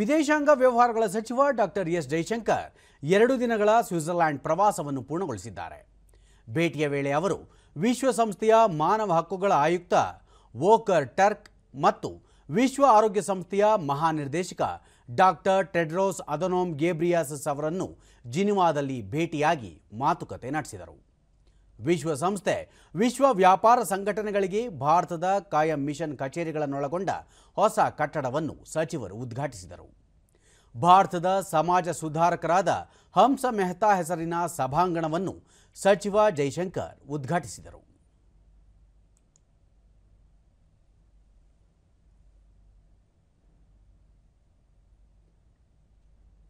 ವಿದೇಶಾಂಗ ವ್ಯವಹಾರಗಳ ಸಚಿವ ಡಾಕ್ಟರ್ ಎಸ್ ಜೈಶಂಕರ್ ಎರಡು ದಿನಗಳ ಸ್ವಿಟ್ಜರ್ಲ್ಯಾಂಡ್ ಪ್ರವಾಸವನ್ನು ಪೂರ್ಣಗೊಳಿಸಿದ್ದಾರೆ ಭೇಟಿಯ ವೇಳೆ ಅವರು ವಿಶ್ವಸಂಸ್ಥೆಯ ಮಾನವ ಹಕ್ಕುಗಳ ಆಯುಕ್ತ ವೋಕರ್ ಟರ್ಕ್ ಮತ್ತು ವಿಶ್ವ ಆರೋಗ್ಯ ಸಂಸ್ಥೆಯ ಮಹಾನಿರ್ದೇಶಕ ಡಾಕ್ಟರ್ ಟೆಡ್ರೋಸ್ ಅದನೋಮ್ ಗೇಬ್ರಿಯಾಸಸ್ ಅವರನ್ನು ಜಿನಿವಾದಲ್ಲಿ ಭೇಟಿಯಾಗಿ ಮಾತುಕತೆ ನಡೆಸಿದರು ವಿಶ್ವಸಂಸ್ಥೆ ವಿಶ್ವ ವ್ಯಾಪಾರ ಸಂಘಟನೆಗಳಿಗೆ ಭಾರತದ ಕಾಯಂ ಮಿಷನ್ ಕಚೇರಿಗಳನ್ನೊಳಗೊಂಡ ಹೊಸ ಕಟ್ಟಡವನ್ನು ಸಚಿವರು ಉದ್ಘಾಟಿಸಿದರು ಭಾರತದ ಸಮಾಜ ಸುಧಾರಕರಾದ ಹಂಸ ಮೆಹ್ತಾ ಹೆಸರಿನ ಸಭಾಂಗಣವನ್ನು ಸಚಿವ ಜೈಶಂಕರ್ ಉದ್ಘಾಟಿಸಿದರು